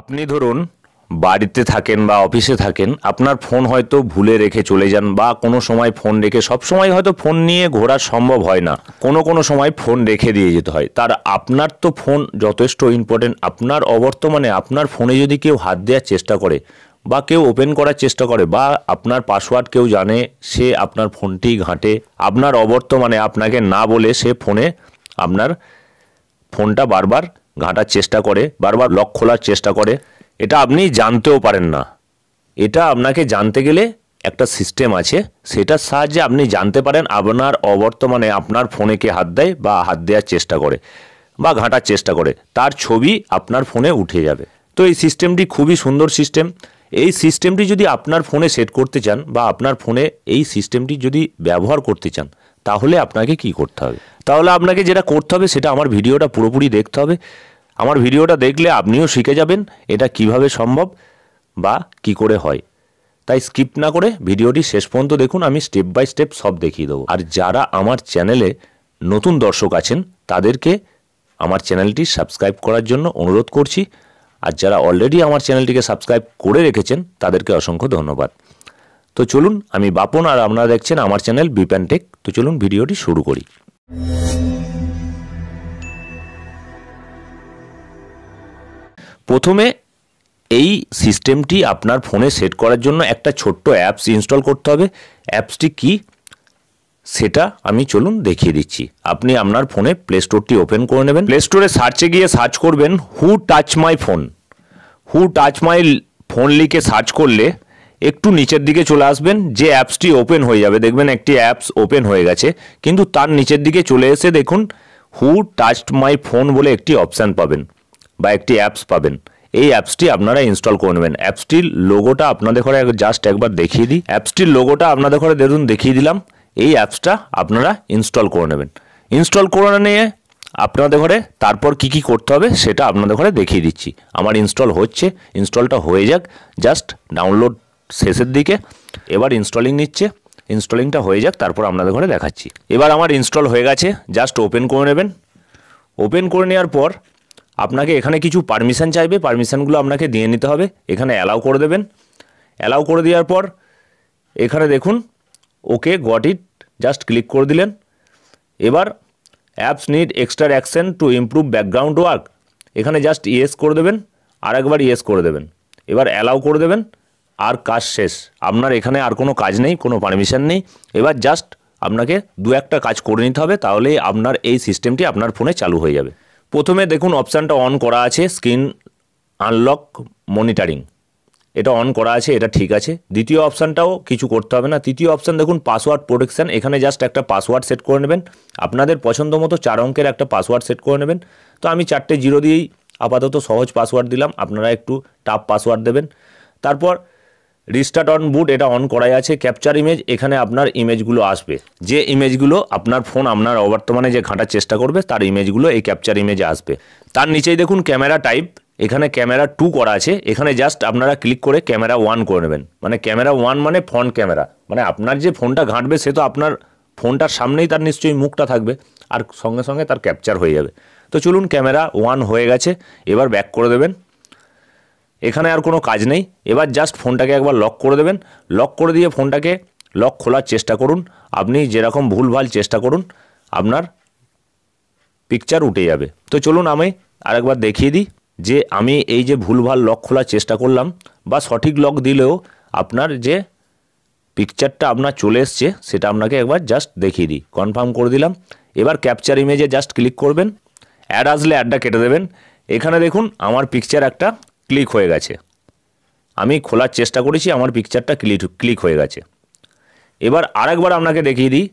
আপনি ধরুন বাড়িতে থাকেন বা অফিসে থাকেন আপনার ফোন হয়তো ভুলে রেখে চলে যান বা কোনো সময় ফোন রেখে সব সময় হয়তো ফোন নিয়ে ঘোরা সম্ভব হয় না কোনো কোনো সময় ফোন রেখে দিয়ে যেতে হয় তার আপনার তো ফোন যথেষ্ট ইম্পর্টেন্ট আপনার অবর্তমানে আপনার ফোনে যদি কেউ হাত দেওয়ার চেষ্টা করে বা কেউ ওপেন করার চেষ্টা করে বা আপনার পাসওয়ার্ড কেউ জানে সে আপনার ফোনটি ঘাঁটে আপনার অবর্তমানে আপনাকে না বলে সে ফোনে আপনার ফোনটা বারবার ঘাটার চেষ্টা করে বারবার লক খোলার চেষ্টা করে এটা আপনি জানতেও পারেন না এটা আপনাকে জানতে গেলে একটা সিস্টেম আছে সেটার সাহায্যে আপনি জানতে পারেন আপনার অবর্তমানে আপনার ফোনে কে হাত দেয় বা হাত দেওয়ার চেষ্টা করে বা ঘাঁটার চেষ্টা করে তার ছবি আপনার ফোনে উঠে যাবে তো এই সিস্টেমটি খুবই সুন্দর সিস্টেম এই সিস্টেমটি যদি আপনার ফোনে সেট করতে চান বা আপনার ফোনে এই সিস্টেমটি যদি ব্যবহার করতে চান তাহলে আপনাকে কি করতে হবে তাহলে আপনাকে যেটা করতে হবে সেটা আমার ভিডিওটা পুরোপুরি দেখতে হবে আমার ভিডিওটা দেখলে আপনিও শিখে যাবেন এটা কিভাবে সম্ভব বা কি করে হয় তাই স্কিপ না করে ভিডিওটি শেষ পর্যন্ত দেখুন আমি স্টেপ বাই স্টেপ সব দেখিয়ে দেবো আর যারা আমার চ্যানেলে নতুন দর্শক আছেন তাদেরকে আমার চ্যানেলটি সাবস্ক্রাইব করার জন্য অনুরোধ করছি আর যারা অলরেডি আমার চ্যানেলটিকে সাবস্ক্রাইব করে রেখেছেন তাদেরকে অসংখ্য ধন্যবাদ তো চলুন আমি বাপন আর আপনারা দেখছেন আমার চ্যানেল বিপ্যান টেক তো চলুন ভিডিওটি শুরু করি প্রথমে এই সিস্টেমটি আপনার ফোনে সেট করার জন্য একটা ছোট্ট অ্যাপস ইনস্টল করতে হবে অ্যাপসটি কি সেটা আমি চলুন দেখিয়ে দিচ্ছি আপনি আপনার ফোনে প্লে স্টোরটি ওপেন করে নেবেন প্লে স্টোরে সার্চে গিয়ে সার্চ করবেন who touch my phone who touch my phone লিখে সার্চ করলে একটু নিচের দিকে চলে আসবেন যে অ্যাপসটি ওপেন হয়ে যাবে দেখবেন একটি অ্যাপস ওপেন হয়ে গেছে কিন্তু তার নিচের দিকে চলে এসে দেখুন হু টাচড মাই ফোন বলে একটি অপশান পাবেন বা একটি অ্যাপস পাবেন এই অ্যাপসটি আপনারা ইনস্টল করে নেবেন অ্যাপসটির লোগোটা আপনাদের ঘরে জাস্ট একবার দেখিয়ে দিই অ্যাপসটির লোগোটা আপনাদের ঘরে দেখুন দেখিয়ে দিলাম এই অ্যাপসটা আপনারা ইনস্টল করে নেবেন ইনস্টল করে নিয়ে আপনাদের ঘরে তারপর কি কি করতে হবে সেটা আপনাদের ঘরে দেখিয়ে দিচ্ছি আমার ইনস্টল হচ্ছে ইনস্টলটা হয়ে যাক জাস্ট ডাউনলোড শেষের দিকে এবার ইনস্টলিং নিচ্ছে ইনস্টলিংটা হয়ে যাক তারপর আপনাদের ঘরে দেখাচ্ছি এবার আমার ইনস্টল হয়ে গেছে জাস্ট ওপেন করে নেবেন ওপেন করে নেওয়ার পর আপনাকে এখানে কিছু পারমিশান চাইবে পারমিশানগুলো আপনাকে দিয়ে নিতে হবে এখানে অ্যালাউ করে দেবেন অ্যালাউ করে দেওয়ার পর এখানে দেখুন okay got it just click করে দিলেন এবার apps need extra action to improve background work এখানে জাস্ট ইয়েস করে দেবেন আর একবার ইয়েস করে দেবেন এবার অ্যালাউ করে দেবেন আর কাজ শেষ আপনার এখানে আর কোনো কাজ নেই কোনো পারমিশন নেই এবার জাস্ট আপনাকে দু একটা কাজ করে নিতে হবে তাহলে আপনার এই সিস্টেমটি আপনার ফোনে চালু হয়ে যাবে প্রথমে দেখুন অপশানটা অন করা আছে স্ক্রিন আনলক মনিটারিং এটা অন করা আছে এটা ঠিক আছে দ্বিতীয় অপশানটাও কিছু করতে হবে না তৃতীয় অপশান দেখুন পাসওয়ার্ড প্রোটেকশান এখানে জাস্ট একটা পাসওয়ার্ড সেট করে নেবেন আপনাদের পছন্দ মতো চার অঙ্কের একটা পাসওয়ার্ড সেট করে নেবেন তো আমি চারটে জিরো দিয়েই আপাতত সহজ পাসওয়ার্ড দিলাম আপনারা একটু টাফ পাসওয়ার্ড দেবেন তারপর রিস্টার্ট অন বুট এটা অন করাই আছে ক্যাপচার ইমেজ এখানে আপনার ইমেজগুলো আসবে যে ইমেজগুলো আপনার ফোন আপনার অবর্তমানে যে ঘাঁটার চেষ্টা করবে তার ইমেজগুলো এই ক্যাপচার ইমেজে আসবে তার নিচেই দেখুন ক্যামেরা টাইপ এখানে ক্যামেরা টু করা আছে এখানে জাস্ট আপনারা ক্লিক করে ক্যামেরা ওয়ান করে নেবেন মানে ক্যামেরা ওয়ান মানে ফ্রন্ট ক্যামেরা মানে আপনার যে ফোনটা ঘাঁটবে সে তো আপনার ফোনটার সামনেই তার নিশ্চয়ই মুখটা থাকবে আর সঙ্গে সঙ্গে তার ক্যাপচার হয়ে যাবে তো চলুন ক্যামেরা ওয়ান হয়ে গেছে এবার ব্যাক করে দেবেন এখানে আর কোনো কাজ নেই এবার জাস্ট ফোনটাকে একবার লক করে দেবেন লক করে দিয়ে ফোনটাকে লক খোলার চেষ্টা করুন আপনি যেরকম ভুলভাল চেষ্টা করুন আপনার পিকচার উঠে যাবে তো চলুন আমি আরেকবার দেখিয়ে দিই যে আমি এই যে ভুলভাল লক খোলার চেষ্টা করলাম বা সঠিক লক দিলেও আপনার যে পিকচারটা আপনার চলে এসছে সেটা আপনাকে একবার জাস্ট দেখিয়ে দিই কনফার্ম করে দিলাম এবার ক্যাপচার ইমেজে জাস্ট ক্লিক করবেন অ্যাড আসলে অ্যাডটা কেটে দেবেন এখানে দেখুন আমার পিকচার একটা ক্লিক হয়ে গেছে আমি খোলার চেষ্টা করেছি আমার পিকচারটা ক্লিক ক্লিক হয়ে গেছে এবার আরেকবার আপনাকে দেখিয়ে দিই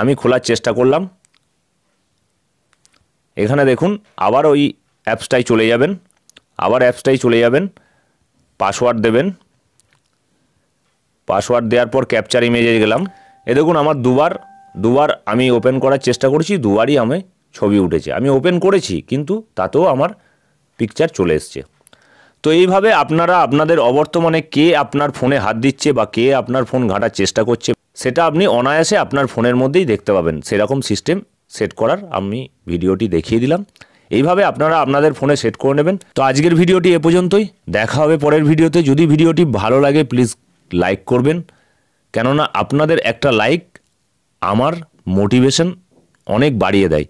আমি খোলার চেষ্টা করলাম এখানে দেখুন আবার ওই অ্যাপসটাই চলে যাবেন আবার অ্যাপসটাই চলে যাবেন পাসওয়ার্ড দেবেন পাসওয়ার্ড দেওয়ার পর ক্যাপচার ইমেজে গেলাম এ দেখুন আমার দুবার দুবার আমি ওপেন করার চেষ্টা করছি দুবারই আমি ছবি উঠেছে আমি ওপেন করেছি কিন্তু তাতেও আমার পিকচার চলে এসছে তো এইভাবে আপনারা আপনাদের অবর্তমানে কে আপনার ফোনে হাত দিচ্ছে বা কে আপনার ফোন ঘাটার চেষ্টা করছে সেটা আপনি অনায়াসে আপনার ফোনের মধ্যেই দেখতে পাবেন সেরকম সিস্টেম সেট করার আমি ভিডিওটি দেখিয়ে দিলাম এইভাবে আপনারা আপনাদের ফোনে সেট করে নেবেন তো আজকের ভিডিওটি এ পর্যন্তই দেখা হবে পরের ভিডিওতে যদি ভিডিওটি ভালো লাগে প্লিজ লাইক করবেন কেননা আপনাদের একটা লাইক আমার মোটিভেশন অনেক বাড়িয়ে দেয়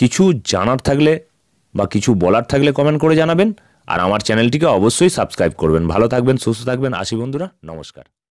কিছু জানার থাকলে বা কিছু বলার থাকলে কমেন্ট করে জানাবেন আর আমার চ্যানেলটিকে অবশ্যই সাবস্ক্রাইব করবেন ভালো থাকবেন সুস্থ থাকবেন আসি বন্ধুরা নমস্কার